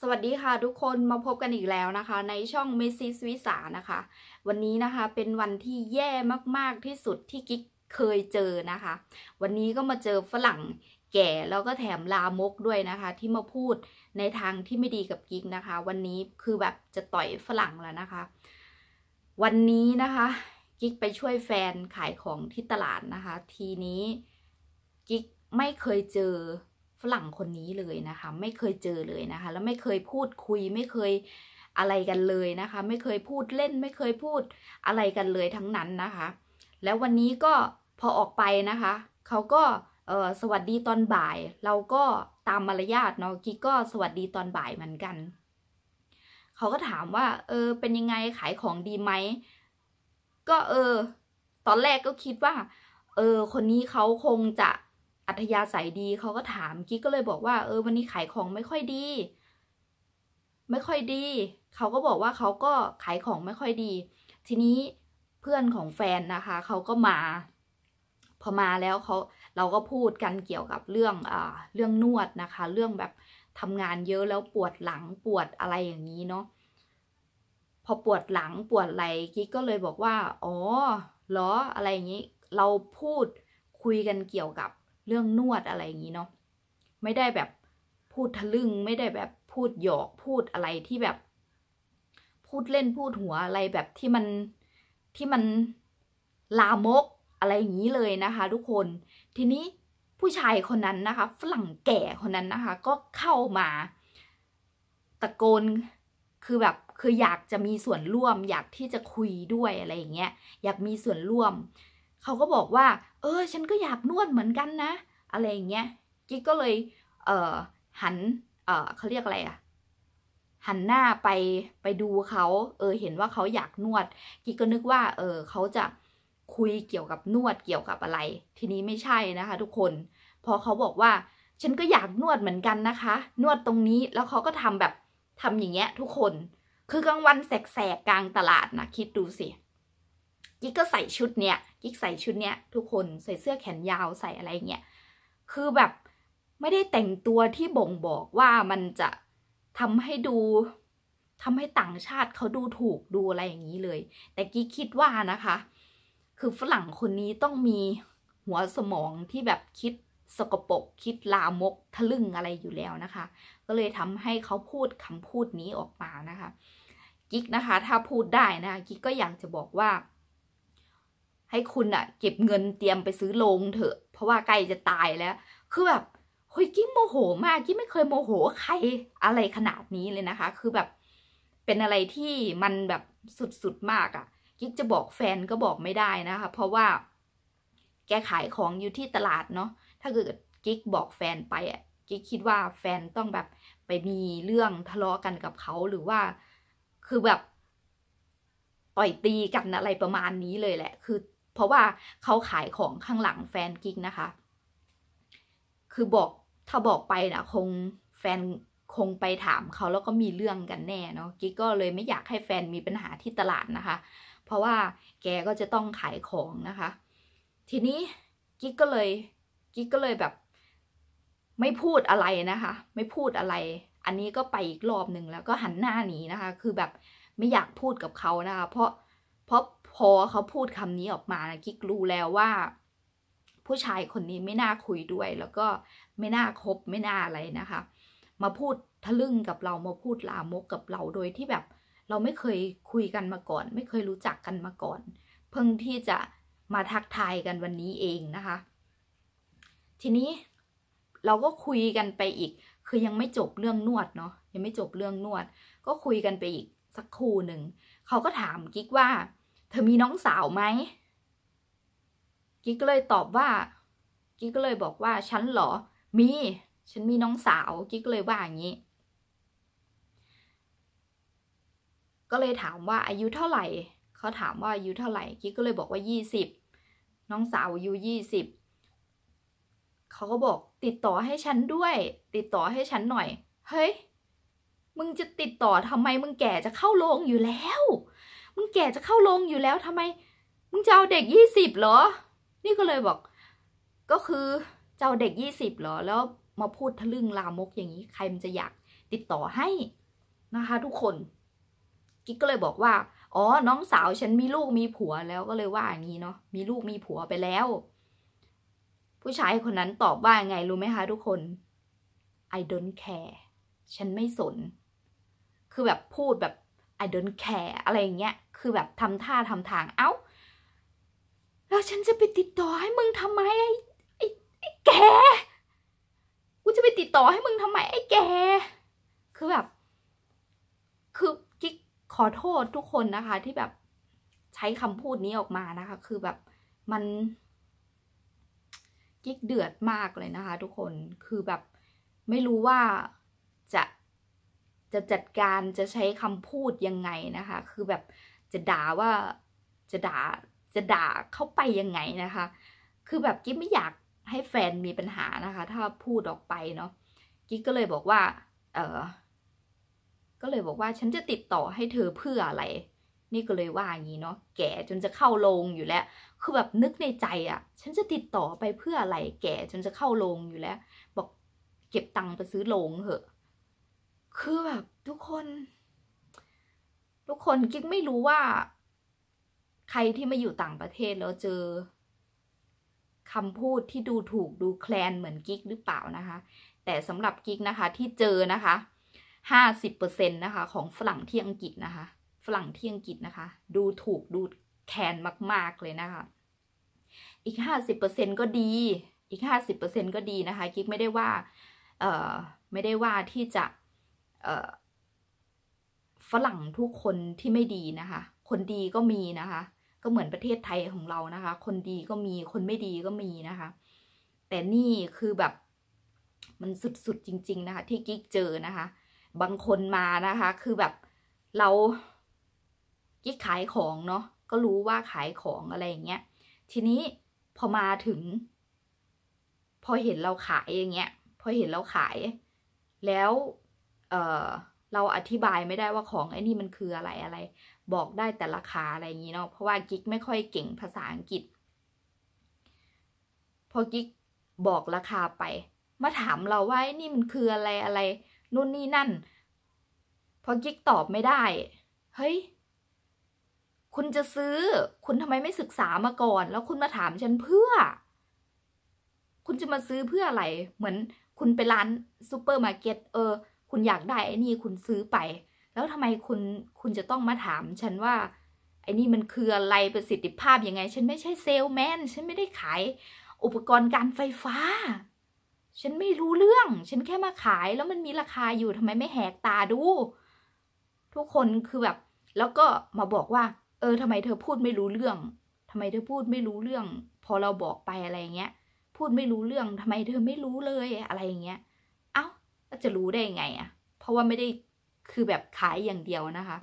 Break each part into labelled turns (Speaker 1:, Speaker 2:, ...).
Speaker 1: สวัสดีค่ะทุกคนมาพบกันอีกแล้วนะคะ ในช่องเมซิสวิสานะคะวันนี้นะคะเป็นวันที่แย่มากๆที่สุดที่กิ๊กเคยเจอนะคะ วันนี้ก็มาเจอฝรั่งแก่แล้วก็แถมลามกด้วยนะคะ ที่มาพูดในทางที่ไม่ดีกับกิ๊กนะคะวันนี้คือแบบจะต่อยฝรั่งแล้วนะคะ วันนี้นะคะกิ๊กไปช่วยแฟนขายของที่ตลาดนะคะ ทีนี้กิ๊กไม่เคยเจอฝรั่งคนนี้เลยนะคะไม่เคยเจอเลยนะคะ แล้วไม่เคยพูดคุยไม่เคยอะไรกันเลยนะคะ ไม่เคยพูดเล่นไม่เคยพูดอะไรกันเลยทั้งนั้นนะคะ แล้ววันนี้ก็พอออกไปนะคะ เขาก็สวัสดีตอนบ่าย เราก็ตามมารยาทเนาะกิ๊กก็สวัสดีตอนบ่ายเหมือนกัน เขาก็ถามว่า เออเป็นยังไงขายของดีไหมก็เออ ตอนแรกก็คิดว่าเออ คนนี้เขาคงจะอัธยาศัยดีเขาก็ถามกิ๊กก็เลยบอกว่า เออวันนี้ขายของไม่ค่อยดี ไม่ค่อยดี เขาก็บอกว่าเขาก็ขายของไม่ค่อยดี ทีนี้เพื่อนของแฟนนะคะเขาก็มา พอมาแล้วเขาเราก็พูดกันเกี่ยวกับเรื่องอ่าเรื่องนวดนะคะ เรื่องแบบทำงานเยอะแล้วปวดหลังปวดอะไรอย่างนี้เนาะพอปวดหลังปวดอะไรกิ๊กก็เลยบอกว่า อ๋อเหรออะไรอย่างนี้ เราพูดคุยกันเกี่ยวกับเรื่องนวดอะไรอย่างนี้เนาะไม่ได้แบบพูดทะลึ่งไม่ได้แบบพูดหยอกพูดอะไรที่แบบพูดเล่นพูดหัวอะไรแบบที่มันที่มันลามกอะไรอย่างนี้เลยนะคะทุกคนทีนี้ผู้ชายคนนั้นนะคะฝรั่งแก่คนนั้นนะคะ ก็เข้ามาตะโกนคือแบบคืออยากจะมีส่วนร่วม อยากที่จะคุยด้วยอะไรอย่างเงี้ย อยากมีส่วนร่วมเขาก็บอกว่า เออ ฉันก็อยากนวดเหมือนกันนะอะไรอย่างเงี้ยกิ๊กก็เลย เออหัน เออเขาเรียกอะไรอะหันหน้าไปไปดูเขาเออ เห็นว่าเขาอยากนวดกิ๊กก็นึกว่า เออเขาจะคุยเกี่ยวกับนวดเกี่ยวกับอะไร ทีนี้ไม่ใช่นะคะ ทุกคน พอเขาบอกว่า ฉันก็อยากนวดเหมือนกันนะคะ นวดตรงนี้แล้วเขาก็ทำแบบทำอย่างเงี้ยทุกคน คือกลางวันแสกๆกลางตลาดนะคิดดูสิกิ๊กก็ใส่ชุดเนี้ยกิ๊กใส่ชุดเนี้ยทุกคนใส่เสื้อแขนยาวใส่อะไรเงี้ยคือแบบไม่ได้แต่งตัวที่บ่งบอกว่ามันจะทำให้ดู ทำให้ต่างชาติเขาดูถูกดูอะไรอย่างนี้เลย แต่กิ๊กคิดว่านะคะ คือฝรั่งคนนี้ต้องมีหัวสมองที่แบบคิดสกปรกคิดลามกทะลึ่งอะไรอยู่แล้วนะคะ ก็เลยทำให้เขาพูดคำพูดนี้ออกมานะคะ กิ๊กนะคะ ถ้าพูดได้นะ กิ๊กก็อยากจะบอกว่าให้คุณอะเก็บเงินเตรียมไปซื้อลงเถอะ เพราะว่าใกล้จะตายแล้ว คือแบบ เฮ้ย กิ๊กโมโห มากกิ๊กไม่เคยโมโหใคร อะไรขนาดนี้เลยนะคะ คือแบบเป็นอะไรที่มันแบบสุดๆ มากอะกิ๊กจะบอกแฟนก็บอกไม่ได้นะคะ เพราะว่า แกขายของอยู่ที่ตลาดเนาะถ้าเกิดกิ๊กบอกแฟนไปอะกิ๊กคิดว่าแฟนต้องแบบไปมีเรื่องทะเลาะกันกับเขาหรือว่า คือแบบต่อยตีกันอะไรประมาณนี้เลยแหละ คือเพราะว่าเขาขายของข้างหลังแฟนกิ๊กนะคะ คือบอกถ้าบอกไปนะคงแฟนคงไปถามเขาแล้วก็มีเรื่องกันแน่เนาะกิ๊กก็เลยไม่อยากให้แฟนมีปัญหาที่ตลาดนะคะ เพราะว่าแกก็จะต้องขายของนะคะ ทีนี้กิ๊กก็เลยกิ๊กก็เลยแบบไม่พูดอะไรนะคะ ไม่พูดอะไร อันนี้ก็ไปอีกรอบหนึ่งแล้วก็หันหน้าหนีนะคะ คือแบบไม่อยากพูดกับเขานะคะเพราะเพราะพอเขาพูดคำนี้ออกมานะกิ๊กรู้แล้วว่า ผู้ชายคนนี้ไม่น่าคุยด้วย แล้วก็ไม่น่าคบ ไม่น่าอะไรนะคะ มาพูดทะลึ่งกับเรา มาพูดลามกกับเรา โดยที่แบบ เราไม่เคยคุยกันมาก่อน ไม่เคยรู้จักกันมาก่อน เพิ่งที่จะมาทักทายกันวันนี้เองนะคะ ทีนี้เราก็คุยกันไปอีก คือยังไม่จบเรื่องนวดเนาะ ยังไม่จบเรื่องนวด ก็คุยกันไปอีกสักครู่หนึ่ง เขาก็ถามกิ๊กว่าเธอมีน้องสาวไหมกิ๊กก็เลยตอบว่า กิ๊กก็เลยบอกว่า ฉันเหรอ มี ฉันมีน้องสาว กิ๊กก็เลยว่าอย่างนี้ ก็เลยถามว่าอายุเท่าไหร่ เขาถามว่าอายุเท่าไหร่ กิ๊กก็เลยบอกว่ายี่สิบ น้องสาวอายุยี่สิบ เขาก็บอกติดต่อให้ฉันด้วย ติดต่อให้ฉันหน่อย เฮ้ย มึงจะติดต่อทำไม มึงแก่จะเข้าโรงอยู่แล้วมึงแก่จะเข้าลงอยู่แล้วทำไมมึงจะเอาเด็กยี่สิบเหรอ นี่ก็เลยบอก ก็คือจเจ้าเด็กยี่สิบเหรอ แล้วมาพูดทะลึ่งลามกอย่างนี้ใครมันจะอยากติดต่อให้นะคะ ทุกคน กิ๊กก็เลยบอกว่า อ๋อ น้องสาวฉันมีลูกมีผัวแล้วก็เลยว่าอย่างนี้เนาะ มีลูกมีผัวไปแล้ว ผู้ชายคนนั้นตอบว่าไงรู้ไหมคะทุกคน I don't care ฉันไม่สน คือแบบพูดแบบ I don't care อะไรอย่างเงี้ยคือ แบบ ทำท่า ทำทาง เอา้า แล้ว ฉันจะไปติดต่อให้มึงทำไมไอ้ไอ้ไอ้แกกูจะไปติดต่อให้มึงทำไม ไอ้แก คือแบบคือกิ๊ก ขอโทษทุกคนนะคะ ที่แบบ ใช้คำพูดนี้ออกมานะคะ คือแบบ มันกิ๊กเดือดมากเลยนะคะทุกคน คือแบบ ไม่รู้ว่าจะจะจัดการจะใช้คำพูดยังไงนะคะ คือแบบจะด่าว่าจะด่าจะด่าเข้าไปยังไงนะคะ คือแบบกิ๊บไม่อยากให้แฟนมีปัญหานะคะ ถ้าพูดออกไปเนาะ กิ๊กก็เลยบอกว่า เออก็เลยบอกว่าฉันจะติดต่อให้เธอเพื่ออะไร นี่ก็เลยว่าอย่างนี้เนาะแก่จนจะเข้าโรงอยู่แล้ว คือแบบนึกในใจอะ่ะ ฉันจะติดต่อไปเพื่ออะไร แก่จนจะเข้าโรงอยู่แล้ว บอกเก็บตังค์ไปซื้อโรงเหอะ คือแบบทุกคนทุกคนกิ๊กไม่รู้ว่าใครที่มาอยู่ต่างประเทศแล้วเจอคำพูดที่ดูถูกดูแคลนเหมือนกิ๊กหรือเปล่านะคะ แต่สำหรับกิ๊กนะคะ ที่เจอนะคะห้าสิบเปอร์เซ็นต์นะคะ ของฝรั่งที่อังกฤษนะคะฝรั่งที่อังกฤษนะคะ ดูถูกดูแคลนมาก ๆเลยนะคะอีกห้าสิบเปอร์เซ็นต์ก็ดีอีกห้าสิบเปอร์เซ็นต์ก็ดีนะคะกิ๊กไม่ได้ว่าเอ่อไม่ได้ว่าที่จะ เอ่อฝรั่งทุกคนที่ไม่ดีนะคะ คนดีก็มีนะคะ ก็เหมือนประเทศไทยของเรานะคะ คนดีก็มี คนไม่ดีก็มีนะคะ แต่นี่คือแบบมันสุดๆจริงๆนะคะ ที่กิ๊กเจอนะคะ บางคนมานะคะ คือแบบเรากิ๊กขายของเนาะ ก็รู้ว่าขายของอะไรอย่างเงี้ย ทีนี้พอมาถึงพอเห็นเราขายอย่างเงี้ย พอเห็นเราขาย แล้ว เออเราอธิบายไม่ได้ว่าของไอ้นี่มันคืออะไรอะไร บอกได้แต่ราคาอะไรอย่างนี้เนาะเพราะว่ากิ๊กไม่ค่อยเก่งภาษาอังกฤษ พอกิ๊กบอกราคาไป มาถามเราว่าไอ้นี่มันคืออะไรอะไรนู่นนี่นั่น พอกิ๊กตอบไม่ได้ เฮ้ยคุณจะซื้อ คุณทำไมไม่ศึกษามาก่อน แล้วคุณมาถามฉันเพื่อ คุณจะมาซื้อเพื่ออะไร เหมือน คุณไปร้านซูเปอร์มาร์เก็ตเออคุณอยากได้ไอ้นี่คุณซื้อไป แล้วทำไมคุณคุณจะต้องมาถามฉันว่าไอ้นี่มันคืออะไรประสิทธิภาพยังไง ฉันไม่ใช่เซลแมนฉันไม่ได้ขาย อุปกรณ์การไฟฟ้า ฉันไม่รู้เรื่อง ฉันแค่มาขาย แล้วมันมีราคาอยู่ทำไมไม่แหกตาดูทุกคนคือแบบ แล้วก็มาบอกว่า เออทำไมเธอพูดไม่รู้เรื่องทำไมเธอพูดไม่รู้เรื่อง พอเราบอกไปอะไรเงี้ย พูดไม่รู้เรื่องทำไมเธอไม่รู้เลยอะไรเงี้ยแล้วจะรู้ได้ยังไงอะ่ะ เพราะว่าไม่ได้คือแบบขายอย่างเดียวนะคะ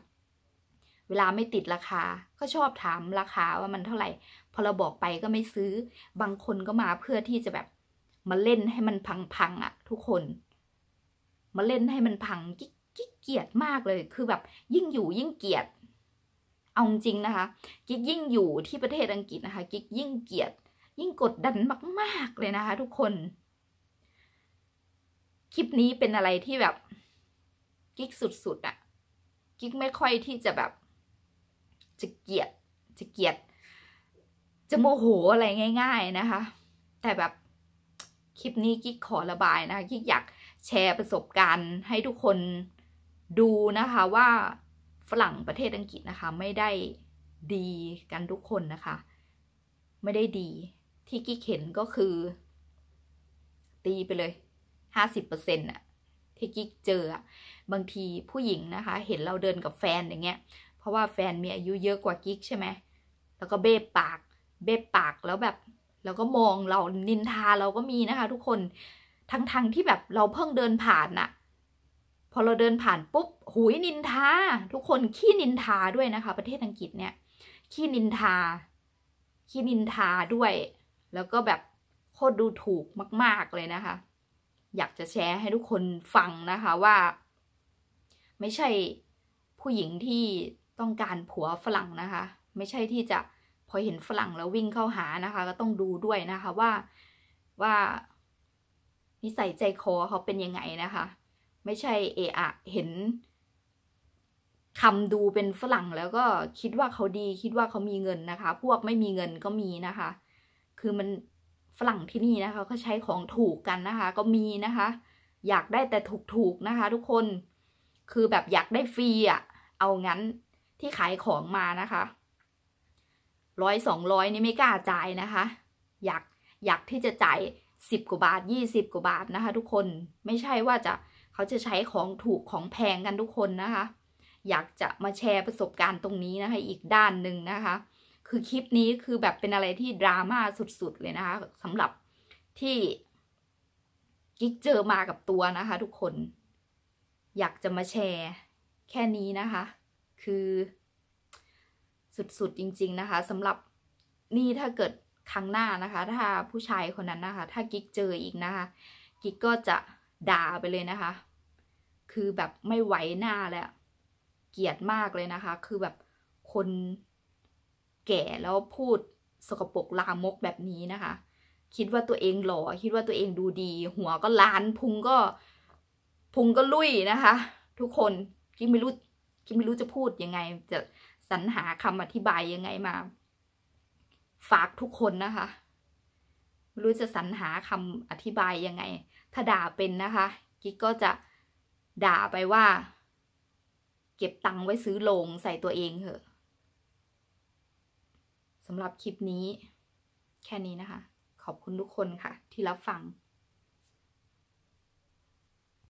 Speaker 1: เวลาไม่ติดราคา ก็ชอบถามราคาว่ามันเท่าไหร่ พอเราบอกไปก็ไม่ซื้อ บางคนก็มาเพื่อที่จะแบบ มาเล่นให้มันพังๆอะ่ะทุกคน มาเล่นให้มันพัง กิ๊กกิ๊กเกียดมากเลย คือแบบ ยิ่งอยู่ยิ่งเกียดเอาจริงนะคะ กิ๊กยิ่งอยู่ที่ประเทศอังกฤษนะคะ กิ๊กยิ่งเกียดยิ่งกดดันมากๆเลยนะคะทุกคนคลิปนี้เป็นอะไรที่แบบ กิ๊กสุดๆอะกิ๊กไม่ค่อยที่จะแบบ จะเกลียดจะเกลียด จะโมโหอะไรง่ายๆนะคะ แต่แบบคลิปนี้กิ๊กขอระบายนะคะกิ๊กอยากแชร์ประสบการณ์ให้ทุกคนดูนะคะ ว่าฝรั่งประเทศอังกฤษนะคะไม่ได้ดีกันทุกคนนะคะ ไม่ได้ดีที่กิ๊กเห็นก็คือ ตีไปเลยห้าสิบเปอร์เซ็นต์อะที่กิ๊กเจอบางทีผู้หญิงนะคะ เห็นเราเดินกับแฟนอย่างเงี้ยเพราะว่าแฟนมีอายุเยอะกว่ากิ๊กใช่ไหมแล้วก็เบ้ปาก เบ้ปากแล้วแบบแล้วก็มองเรานินทาเราก็มีนะคะ ทุกคนทั้งๆทที่แบบเราเพิ่งเดินผ่านน่ะพอเราเดินผ่านปุ๊บหุยนินทาทุกคนขี้นินทาด้วยนะคะ ประเทศอังกฤษเนี่ยขี้นินทาขี้นินทาด้วย แล้วก็แบบโคตรดูถูกมาก ๆเลยนะคะอยากจะแชร์ให้ทุกคนฟังนะคะว่า ไม่ใช่ผู้หญิงที่ต้องการผัวฝรั่งนะคะ ไม่ใช่ที่จะพอเห็นฝรั่งแล้ววิ่งเข้าหานะคะ ก็ต้องดูด้วยนะคะว่าว่า นิสัยใจคอเขาเป็นยังไงนะคะ ไม่ใช่เอะอะ เห็นคำดูเป็นฝรั่งแล้วก็คิดว่าเขาดีคิดว่าเขามีเงินนะคะ พวกไม่มีเงินก็มีนะคะ คือมันฝรั่งที่นี่นะคะก็ใช้ของถูกกันนะคะ ก็มีนะคะ อยากได้แต่ถูกๆนะคะ ทุกคนคือแบบอยากได้ฟรีอะ่ะเอางั้นที่ขายของมานะคะร้อยสองร้อยนี่ไม่กล้าจ่ายนะคะ อยากอยากที่จะจ่ายสิบกว่าบาทยี่สิบกว่าบาทนะคะ ทุกคนไม่ใช่ว่าจะเขาจะใช้ของถูกของแพงกันทุกคนนะคะ อยากจะมาแชร์ประสบการณ์ตรงนี้นะคะอีกด้านหนึ่งนะคะคือคลิปนี้คือแบบเป็นอะไรที่ดราม่าสุดๆเลยนะคะสำหรับที่กิ๊กเจอมากับตัวนะคะ ทุกคนอยากจะมาแชร์ แค่นี้นะคะ คือ สุดๆจริง ๆ นะคะสำหรับนี่ถ้าเกิดครั้งหน้านะคะ ถ้าผู้ชายคนนั้นนะคะ ถ้ากิ๊กเจออีกนะคะกิ๊กก็จะด่าไปเลยนะคะ คือแบบไม่ไหวหน้าแล้ว เกลียดมากเลยนะคะ คือแบบคนแก่แล้วพูดสกปรกลามกแบบนี้นะคะ คิดว่าตัวเองหล่อคิดว่าตัวเองดูดี หัวก็ล้านพุงก็พุงก็ลุยนะคะ ทุกคนคิดไม่รู้คิดไม่รู้จะพูดยังไง จะสรรหาคำอธิบายยังไงมา ฝากทุกคนนะคะไม่รู้จะสรรหาคำอธิบายยังไงถ้าด่าเป็นนะคะกิ๊กก็จะด่าไปว่า เก็บตังค์ไว้ซื้อโลงใส่ตัวเองเถอะสำหรับคลิปนี้ แค่นี้นะคะ ขอบคุณทุกคนค่ะ ที่รับฟัง